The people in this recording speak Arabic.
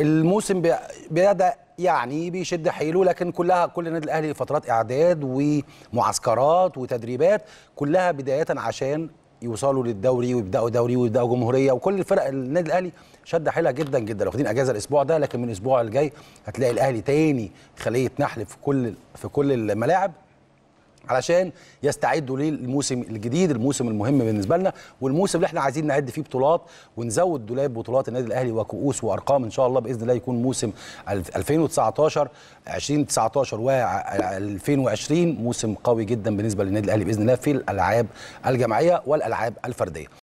الموسم بدا يعني بيشد حيله لكن كلها كل النادي الاهلي فترات اعداد ومعسكرات وتدريبات كلها بدايه عشان يوصلوا للدوري ويبداوا دوري ويبداوا جمهوريه وكل الفرق النادي الاهلي شد حيلها جدا جدا واخدين اجازه الاسبوع ده لكن من الاسبوع الجاي هتلاقي الاهلي تاني خليه نحل في كل في كل الملاعب علشان يستعدوا للموسم الجديد الموسم المهم بالنسبه لنا والموسم اللي احنا عايزين نعد فيه بطولات ونزود دولاب بطولات النادي الاهلي وكؤوس وارقام ان شاء الله باذن الله يكون موسم 2019 2019 و 2020 موسم قوي جدا بالنسبه للنادي الاهلي باذن الله في الالعاب الجماعيه والالعاب الفرديه